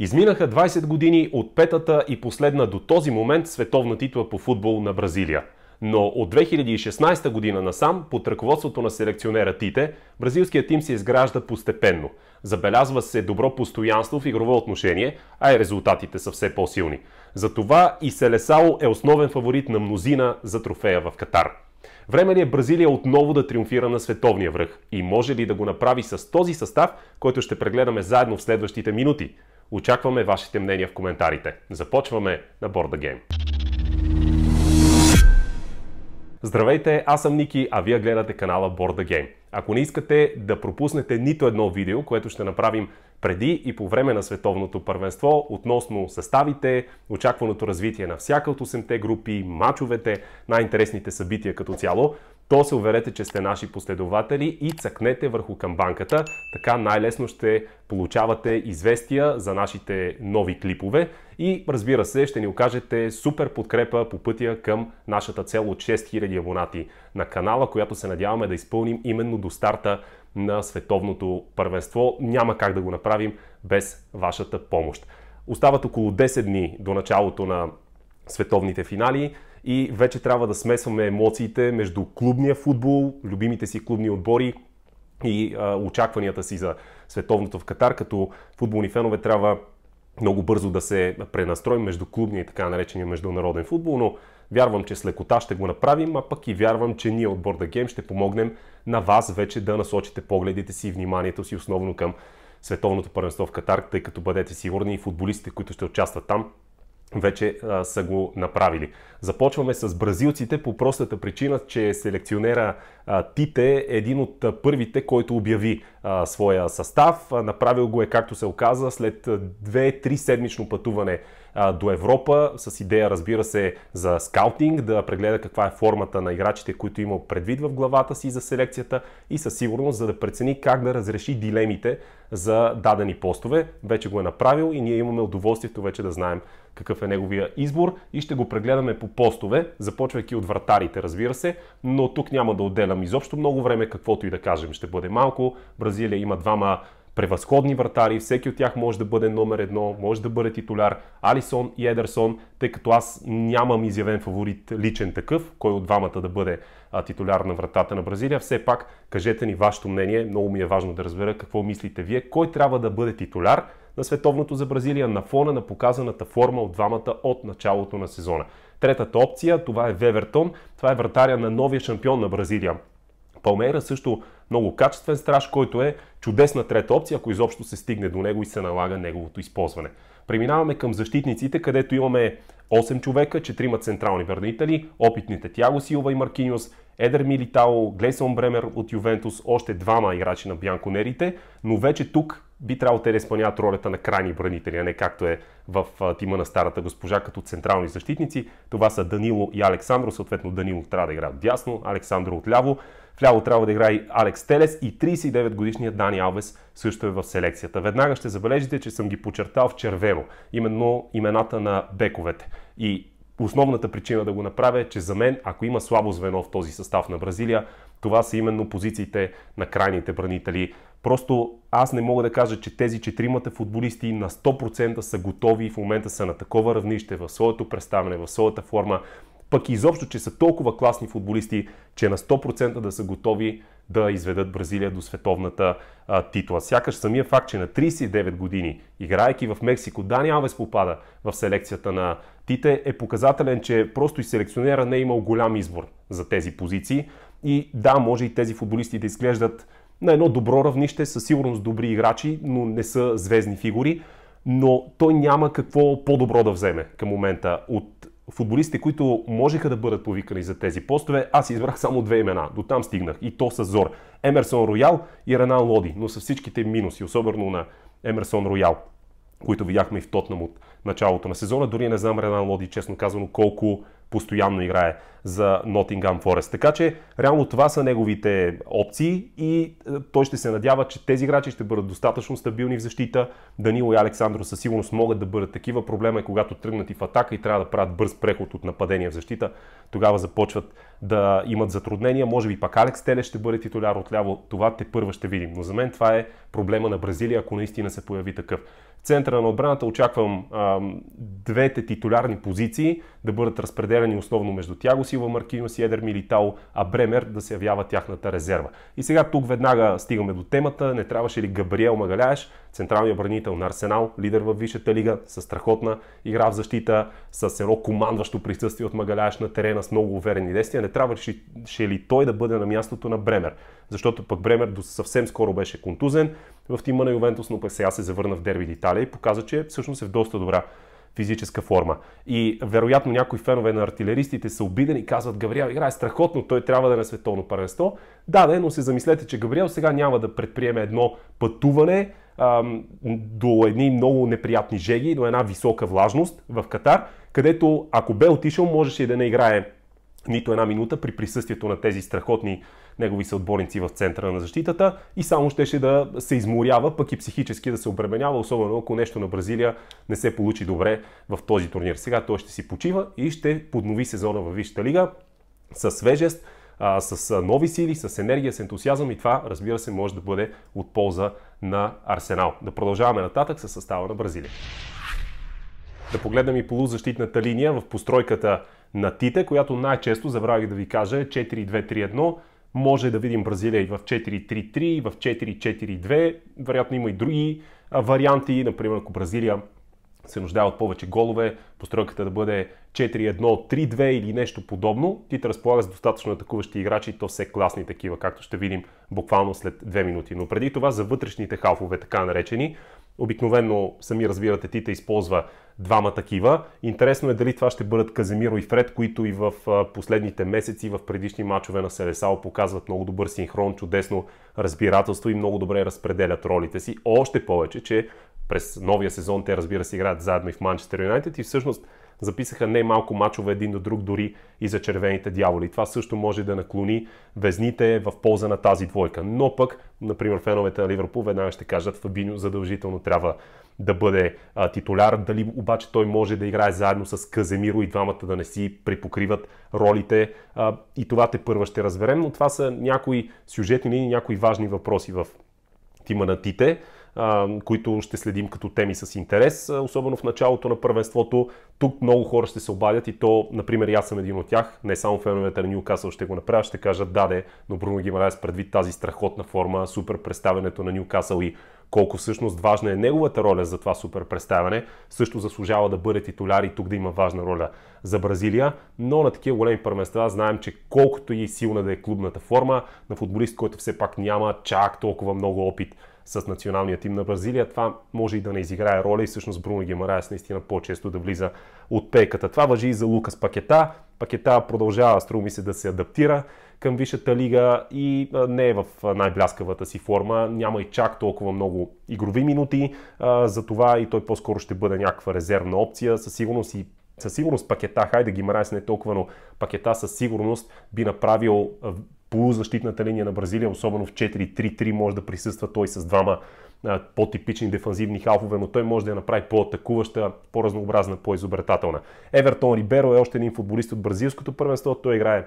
Изминаха 20 години от петата и последна до този момент световна титла по футбол на Бразилия. Но от 2016 година насам, под ръководството на селекционера Тите, бразилският тим се изгражда постепенно. Забелязва се добро постоянство в игрово отношение, а и резултатите са все по-силни. Затова и Селесао е основен фаворит на мнозина за трофея в Катар. Време ли е Бразилия отново да триумфира на световния връх? И може ли да го направи с този състав, който ще прегледаме заедно в следващите минути? Очакваме вашите мнения в коментарите. Започваме на Board Game. Здравейте, аз съм Ники, а вие гледате канала Board Game. Ако не искате да пропуснете нито едно видео, което ще направим преди и по време на световното първенство, относно съставите, очакваното развитие на всяка от 8-те групи, мачовете, най-интересните събития като цяло, то се уверете, че сте наши последователи и цъкнете върху камбанката. Така най-лесно ще получавате известия за нашите нови клипове и разбира се, ще ни окажете супер подкрепа по пътя към нашата цел от 6000 абонати на канала, която се надяваме да изпълним именно до старта на световното първенство. Няма как да го направим без вашата помощ. Остават около 10 дни до началото на световните финали и вече трябва да смесваме емоциите между клубния футбол, любимите си клубни отбори и а, очакванията си за световното в Катар, като футболни фенове трябва много бързо да се пренастроим между клубния и така наречения международен футбол, но вярвам, че с лекота ще го направим, а пък и вярвам, че ние от Борда Гейм ще помогнем на вас вече да насочите погледите си и вниманието си основно към световното първенство в Катар, тъй като бъдете сигурни и футболистите, които ще участват там, вече а, са го направили. Започваме с бразилците по простата причина, че селекционера а, Тите е един от а, първите, който обяви а, своя състав. А, направил го е, както се оказа, след 2-3 седмично пътуване а, до Европа, с идея, разбира се, за скаутинг, да прегледа каква е формата на играчите, които е има предвид в главата си за селекцията и със сигурност, за да прецени как да разреши дилемите за дадени постове. Вече го е направил и ние имаме удоволствието вече да знаем какъв е неговия избор и ще го прегледаме по постове, започвайки от вратарите, разбира се, но тук няма да отделям изобщо много време, каквото и да кажем. Ще бъде малко. Бразилия има двама превъзходни вратари, всеки от тях може да бъде номер едно, може да бъде титуляр, Алисон и Едерсон, тъй като аз нямам изявен фаворит личен такъв, кой от двамата да бъде титуляр на вратата на Бразилия. Все пак, кажете ни вашето мнение, много ми е важно да разбера какво мислите вие, кой трябва да бъде титуляр на световното за Бразилия на фона на показаната форма от двамата от началото на сезона. Третата опция, това е Вевертон, това е вратаря на новия шампион на Бразилия. Палмейра също много качествен страж, който е чудесна трета опция, ако изобщо се стигне до него и се налага неговото използване. Преминаваме към защитниците, където имаме 8 човека, 4 централни върнители, опитните Тяго Силва и Маркиниус, Едер Милитао, Глейсон Бремер от Ювентус, още двама играчи на Бянконерите, но вече тук би трябвало те да изпълняват ролята на крайни бранители, а не както е в тима на старата госпожа като централни защитници. Това са Данило и Александро, съответно Данило трябва да играе от дясно, Александро от ляво. Вляво трябва да играе и Алекс Телес и 39 годишният Дани Алвес също е в селекцията. Веднага ще забележите, че съм ги почертал в червено, именно имената на бековете. И основната причина да го направя е, че за мен, ако има слабо звено в този състав на Бразилия, това са именно позициите на крайните бранители, Просто аз не мога да кажа, че тези четиримата футболисти на 100% са готови и в момента са на такова равнище в своето представяне, в своята форма, пък и изобщо, че са толкова класни футболисти, че на 100% да са готови да изведат Бразилия до световната а, титла. Сякаш самия факт, че на 39 години, играйки в Мексико, Дани Алвес попада в селекцията на Тите, е показателен, че просто и селекционера не е имал голям избор за тези позиции. И да, може и тези футболисти да изглеждат на едно добро равнище, със сигурност добри играчи, но не са звездни фигури. Но той няма какво по-добро да вземе към момента от футболистите, които можеха да бъдат повикани за тези постове, аз избрах само две имена. До там стигнах. И то с зор. Емерсон Роял и Ренан Лоди, но с всичките минуси, особено на Емерсон Роял, които видяхме и в Тотнам от началото на сезона. Дори не знам Ренал Лоди, честно казано, колко постоянно играе за Nottingham Forest. Така че, реално това са неговите опции и е, той ще се надява, че тези играчи ще бъдат достатъчно стабилни в защита. Данило и Александро със сигурност могат да бъдат такива. Проблема е когато тръгнат и в атака и трябва да правят бърз преход от нападение в защита. Тогава започват да имат затруднения. Може би пак Алекс Теле ще бъде титуляр отляво. Това те първа ще видим. Но за мен това е проблема на Бразилия, ако наистина се появи такъв. В центъра на отбраната очаквам двете титулярни позиции да бъдат разпределени разделени основно между Тяго Силва Маркинос и Едер Милитао, а Бремер да се явява тяхната резерва. И сега тук веднага стигаме до темата, не трябваше ли Габриел Магаляеш, централния бранител на Арсенал, лидер в Висшата лига, с страхотна игра в защита, с едно командващо присъствие от Магаляеш на терена, с много уверени действия, не трябваше ли той да бъде на мястото на Бремер? Защото пък Бремер до съвсем скоро беше контузен в тима на Ювентус, но пък сега се завърна в Дерби Италия и показа, че всъщност е в доста добра физическа форма. И вероятно някои фенове на артилеристите са обидени и казват Габриел играе страхотно, той трябва да е на световно първенство. Да, да, но се замислете, че Габриел сега няма да предприеме едно пътуване ам, до едни много неприятни жеги, до една висока влажност в Катар, където ако бе отишъл, можеше и да не играе нито една минута при присъствието на тези страхотни негови съотборници в центъра на защитата и само щеше да се изморява, пък и психически да се обременява, особено ако нещо на Бразилия не се получи добре в този турнир. Сега той ще си почива и ще поднови сезона във Висшата лига с свежест, с нови сили, с енергия, с ентусиазъм и това, разбира се, може да бъде от полза на Арсенал. Да продължаваме нататък с състава на Бразилия. Да погледнем и полузащитната линия в постройката на Тите, която най-често, забравих да ви кажа, е 4-2-3-1 може да видим Бразилия и в 4-3-3, и в 4-4-2. Вероятно има и други варианти, например ако Бразилия се нуждае от повече голове, постройката да бъде 4-1-3-2 или нещо подобно, ти те разполага с достатъчно атакуващи играчи то все класни такива, както ще видим буквално след 2 минути. Но преди това за вътрешните халфове, така наречени, Обикновено, сами разбирате, Тита използва двама такива. Интересно е дали това ще бъдат Каземиро и Фред, които и в последните месеци, в предишни мачове на Селесао показват много добър синхрон, чудесно разбирателство и много добре разпределят ролите си. Още повече, че през новия сезон те разбира се играят заедно и в Манчестър Юнайтед и всъщност записаха не малко мачове един до друг, дори и за червените дяволи. Това също може да наклони везните в полза на тази двойка. Но пък, например, феновете на Ливърпул веднага ще кажат, Фабиньо задължително трябва да бъде а, титуляр. Дали обаче той може да играе заедно с Каземиро и двамата да не си припокриват ролите. А, и това те първа ще разберем, но това са някои сюжетни линии, някои важни въпроси в тима на Тите които ще следим като теми с интерес, особено в началото на първенството. Тук много хора ще се обадят и то, например, аз съм един от тях. Не само феновете на Ньюкасъл ще го направят, ще кажат даде, но Бруно Гимарайс предвид тази страхотна форма, супер представенето на Ньюкасъл и колко всъщност важна е неговата роля за това супер представяне. Също заслужава да бъде титуляр и тук да има важна роля за Бразилия, но на такива големи първенства знаем, че колкото и силна да е клубната форма, на футболист, който все пак няма чак толкова много опит с националния тим на Бразилия. Това може и да не изиграе роля и всъщност Бруно Гемарайс наистина по-често да влиза от пейката. Това въжи и за Лукас Пакета. Пакета продължава, струва ми се, да се адаптира към Висшата лига и не е в най-бляскавата си форма. Няма и чак толкова много игрови минути, за това, и той по-скоро ще бъде някаква резервна опция. Със сигурност и със сигурност пакета, хайде ги мразя не е толкова, но пакета със сигурност би направил полузащитната линия на Бразилия, особено в 4-3-3 може да присъства той с двама по-типични дефанзивни халфове, но той може да я направи по-атакуваща, по-разнообразна, по-изобретателна. Евертон Риберо е още един футболист от бразилското първенство, той играе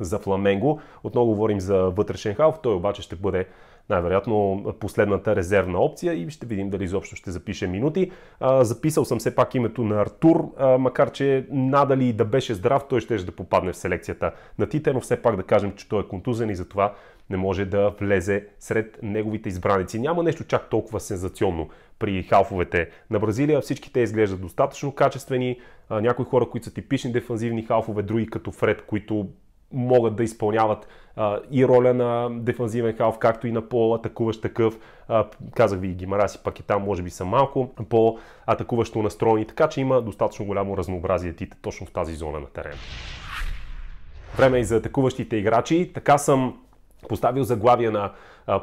за Фламенго. Отново говорим за вътрешен халф, той обаче ще бъде най-вероятно последната резервна опция и ще видим дали изобщо ще запише минути. А, записал съм все пак името на Артур, а, макар че надали да беше здрав, той ще да попадне в селекцията на Тите, но все пак да кажем, че той е контузен и затова не може да влезе сред неговите избраници. Няма нещо чак толкова сензационно при халфовете на Бразилия. Всички те изглеждат достатъчно качествени. Някои хора, които са типични дефанзивни халфове, други като Фред, които могат да изпълняват а, и роля на дефанзивен халф, както и на по-атакуващ такъв. А, казах ви, Гимараси пак и там може би са малко по-атакуващо настроени, така че има достатъчно голямо разнообразие тите точно в тази зона на терена. Време е и за атакуващите играчи. Така съм поставил заглавия на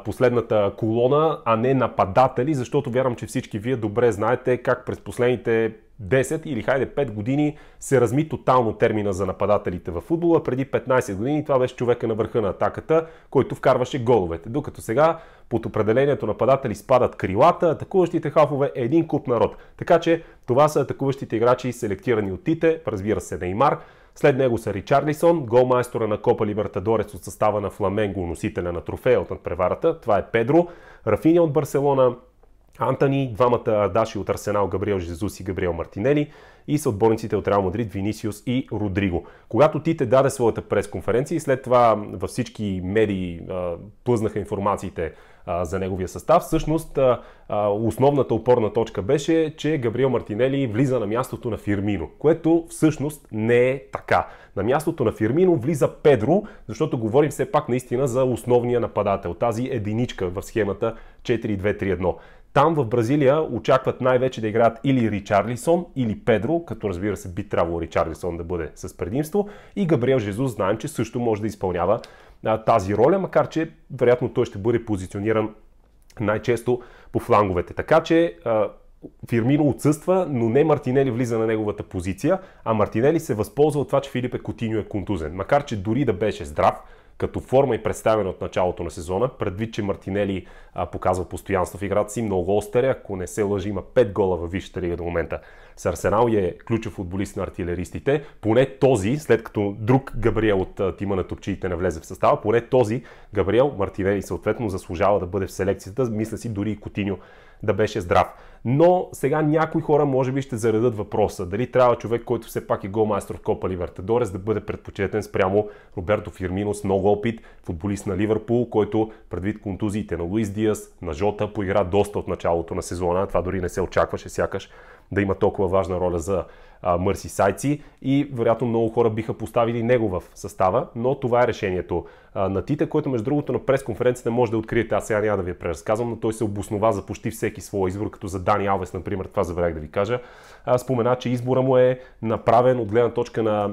последната колона, а не нападатели, защото вярвам, че всички вие добре знаете как през последните 10 или хайде 5 години се разми тотално термина за нападателите във футбола. Преди 15 години това беше човека на върха на атаката, който вкарваше головете. Докато сега под определението нападатели спадат крилата, атакуващите хафове е един куп народ. Така че това са атакуващите играчи, селектирани от Тите, разбира се, Неймар. След него са Ричарлисон, голмайстора на Копа Либертадорец от състава на Фламенго, носителя на трофея от надпреварата. Това е Педро. Рафиня от Барселона, Антони, двамата Адаши от Арсенал, Габриел Жезус и Габриел Мартинели и съотборниците от Реал Мадрид, Винисиус и Родриго. Когато Тите даде своята пресконференция и след това във всички медии а, плъзнаха информациите за неговия състав. Всъщност основната опорна точка беше, че Габриел Мартинели влиза на мястото на Фирмино, което всъщност не е така. На мястото на Фирмино влиза Педро, защото говорим все пак наистина за основния нападател, тази единичка в схемата 4-2-3-1. Там в Бразилия очакват най-вече да играят или Ричарлисон, или Педро, като разбира се би трябвало Ричарлисон да бъде с предимство. И Габриел Жезус знаем, че също може да изпълнява а, тази роля, макар че вероятно той ще бъде позициониран най-често по фланговете. Така че а, Фирмино отсъства, но не Мартинели влиза на неговата позиция, а Мартинели се възползва от това, че Филипе Котиньо е контузен. Макар че дори да беше здрав, като форма и представяне от началото на сезона, предвид, че Мартинели а, показва постоянство в играта си, много остър, ако не се лъжи, има 5 гола във Висшата лига до момента. С Арсенал е ключов футболист на артилеристите, поне този, след като друг Габриел от а, тима на топчиите не влезе в състава, поне този Габриел Мартинели съответно заслужава да бъде в селекцията, мисля си дори и Котиньо да беше здрав. Но сега някои хора може би ще заредат въпроса дали трябва човек, който все пак е голмайстор в Копа Ливертадорес, да бъде предпочетен спрямо Роберто Фирмино с много опит, футболист на Ливърпул, който предвид контузиите на Луис Диас, на Жота, поигра доста от началото на сезона. Това дори не се очакваше сякаш да има толкова важна роля за мърси сайци и вероятно много хора биха поставили него в състава, но това е решението на Тита, което между другото на пресконференцията може да откриете. Аз сега няма да ви я преразказвам, но той се обоснова за почти всеки своя избор, като за Дани Алвес, например, това забравях да ви кажа. Спомена, че избора му е направен от гледна точка на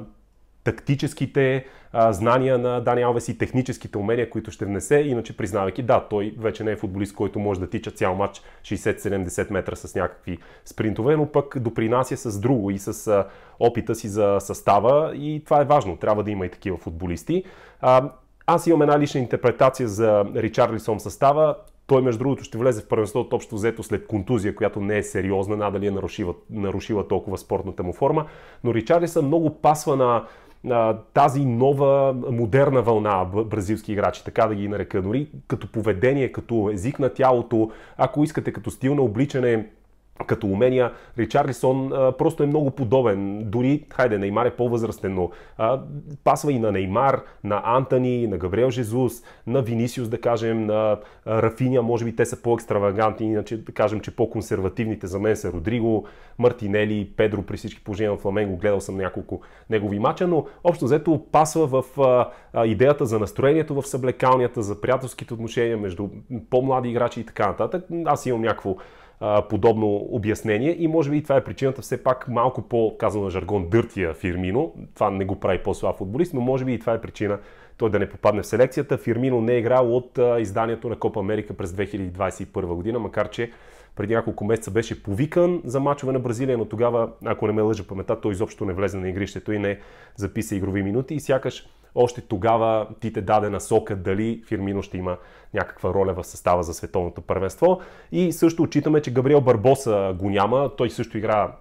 тактическите а, знания на Дани Алвес и техническите умения, които ще внесе. Иначе, признавайки, да, той вече не е футболист, който може да тича цял матч 60-70 метра с някакви спринтове, но пък допринася с друго и с а, опита си за състава и това е важно. Трябва да има и такива футболисти. А, аз имам една лична интерпретация за Ричарлисон състава. Той, между другото, ще влезе в първенството общо взето след контузия, която не е сериозна, надали е нарушила, нарушила толкова спортната му форма. Но Ричарлисон много пасва на тази нова модерна вълна бразилски играчи, така да ги нарека, дори като поведение, като език на тялото, ако искате като стил на обличане, като умения. Ричарлисон просто е много подобен. Дори, хайде, Неймар е по-възрастен, но а, пасва и на Неймар, на Антони, на Габриел Жезус, на Винисиус, да кажем, на Рафиня, може би те са по-екстравагантни, иначе да кажем, че по-консервативните за мен са Родриго, Мартинели, Педро при всички положения в Фламенго, гледал съм няколко негови мача, но общо взето пасва в а, а, идеята за настроението в съблекалнията, за приятелските отношения между по-млади играчи и така нататък. Аз имам някакво подобно обяснение и може би и това е причината все пак малко по, казано на жаргон, дъртия Фирмино. Това не го прави по-слаб футболист, но може би и това е причина той да не попадне в селекцията. Фирмино не е играл от а, изданието на Копа Америка през 2021 година, макар че преди няколко месеца беше повикан за мачове на Бразилия, но тогава, ако не ме лъжа памета, той изобщо не влезе на игрището и не записа игрови минути и сякаш още тогава ти те даде насока дали Фирмино ще има някаква роля в състава за световното първенство. И също отчитаме, че Габриел Барбоса го няма. Той също игра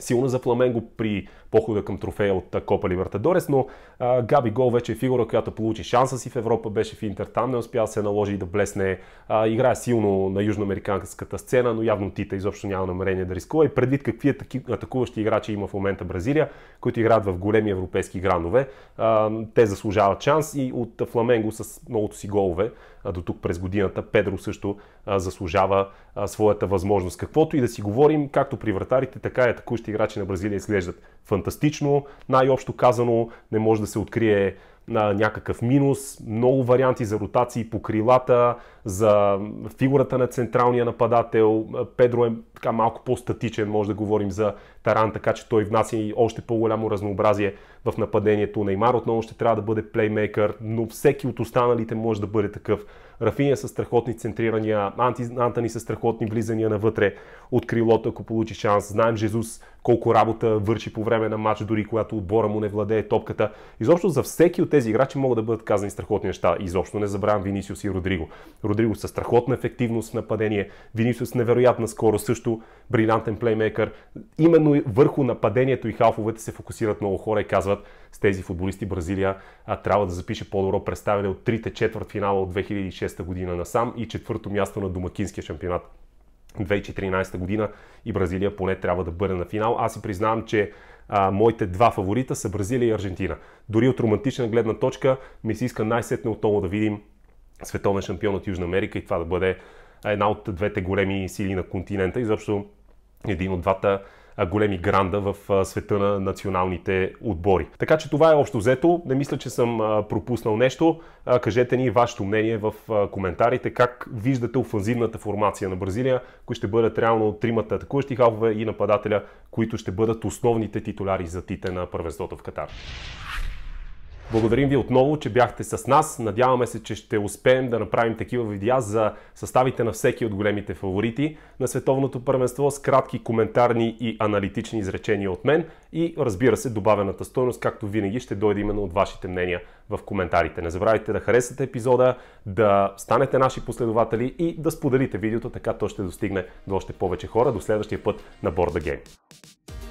силно за Фламенго при похода към трофея от Копа Либертадорес, но а, Габи Гол вече е фигура, която получи шанса си в Европа, беше в Интер, там не успя да се наложи и да блесне. А, играе силно на южноамериканската сцена, но явно Тита изобщо няма намерение да рискува и предвид какви атакуващи играчи има в момента Бразилия, които играят в големи европейски гранове, а, те заслужават шанс и от Фламенго с многото си голове до тук през годината. Педро също а, заслужава а, своята възможност. Каквото и да си говорим, както при вратарите, така и атакуващи играчи на Бразилия изглеждат фантастично фантастично, най-общо казано не може да се открие на някакъв минус, много варианти за ротации по крилата, за фигурата на централния нападател. Педро е така малко по-статичен, може да говорим за Таран, така че той внася и още по-голямо разнообразие в нападението. Неймар отново ще трябва да бъде плеймейкър, но всеки от останалите може да бъде такъв. Рафиня с страхотни центрирания, Анти, Антани с страхотни влизания навътре от крилото, ако получи шанс. Знаем Жезус колко работа върши по време на матч, дори когато отбора му не владее топката. Изобщо за всеки от тези играчи могат да бъдат казани страхотни неща. Изобщо не забравям Винисиус и Родриго. Родриго с страхотна ефективност в нападение, Винисиус невероятна скорост, също брилянтен плеймейкър. Именно върху нападението и халфовете се фокусират много хора и казват с тези футболисти Бразилия а, трябва да запише по-добро представяне от трите четвърт финала от 2006 година насам и четвърто място на домакинския шампионат. 2014 година и Бразилия поне трябва да бъде на финал. Аз си признавам, че а, моите два фаворита са Бразилия и Аржентина. Дори от романтична гледна точка ми се иска най-сетне отново да видим световен шампион от Южна Америка и това да бъде една от двете големи сили на континента. Изобщо един от двата големи гранда в света на националните отбори. Така че това е общо взето. Не мисля, че съм пропуснал нещо. Кажете ни вашето мнение в коментарите. Как виждате офанзивната формация на Бразилия, кои ще бъдат реално тримата атакуващи халфове и нападателя, които ще бъдат основните титуляри за тите на първенството в Катар. Благодарим ви отново, че бяхте с нас. Надяваме се, че ще успеем да направим такива видеа за съставите на всеки от големите фаворити на световното първенство с кратки коментарни и аналитични изречения от мен и разбира се, добавената стоеност, както винаги, ще дойде именно от вашите мнения в коментарите. Не забравяйте да харесате епизода, да станете наши последователи и да споделите видеото, така то ще достигне до още повече хора. До следващия път на Борда Game.